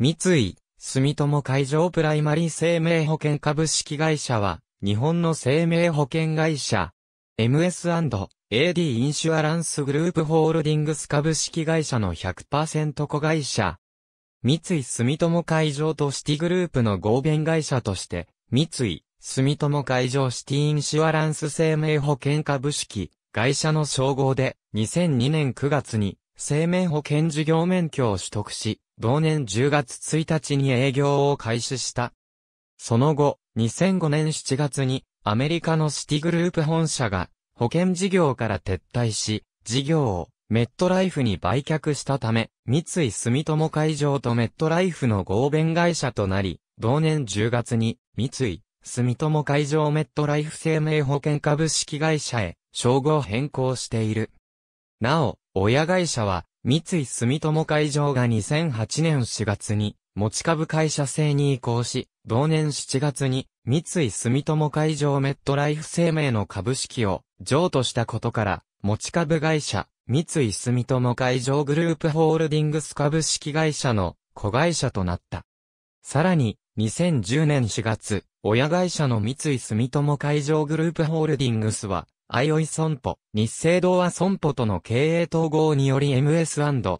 三井、住友海上プライマリー生命保険株式会社は、日本の生命保険会社、MS&AD インシュアランスグループホールディングス株式会社の100%子会社、三井住友海上とシティグループの合弁会社として、三井、住友海上シティインシュアランス生命保険株式、会社の称号で、2002年9月に、生命保険事業免許を取得し、同年10月1日に営業を開始した。その後、2005年7月にアメリカのシティグループ本社が保険事業から撤退し、事業をメットライフに売却したため、三井住友会場とメットライフの合弁会社となり、同年10月に三井住友会場メットライフ生命保険株式会社へ称号変更している。なお、親会社は三井住友海上が2008年4月に持ち株会社制に移行し、同年7月に三井住友海上メットライフ生命の株式を譲渡したことから、持ち株会社、三井住友海上グループホールディングス株式会社の子会社となった。さらに、2010年4月、親会社の三井住友海上グループホールディングスは、アイオイ損保、日清同和損保との経営統合により MS&AD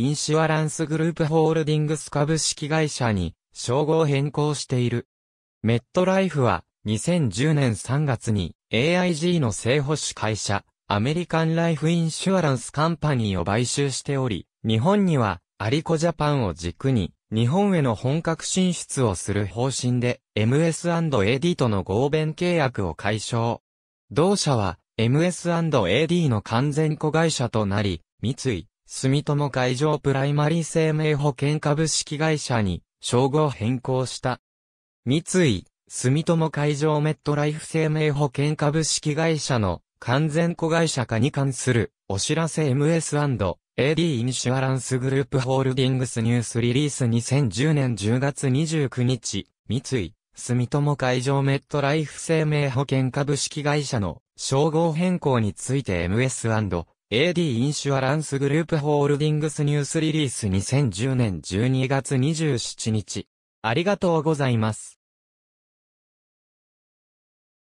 インシュアランスグループホールディングス株式会社に称号変更している。メットライフは2010年3月に AIG の正保守会社、アメリカンライフインシュアランスカンパニーを買収しており、日本にはアリコジャパンを軸に日本への本格進出をする方針で MS&AD との合弁契約を解消。同社は MS&AD の完全子会社となり、三井、住友海上プライマリー生命保険株式会社に称号変更した。三井、住友海上メットライフ生命保険株式会社の完全子会社化に関するお知らせ MS&AD インシュアランスグループホールディングスニュースリリース2010年10月29日、三井、住友海上メットライフ生命保険株式会社の称号変更について MS&AD インシュアランスグループホールディングスニュースリリース2010年12月27日。ありがとうございます。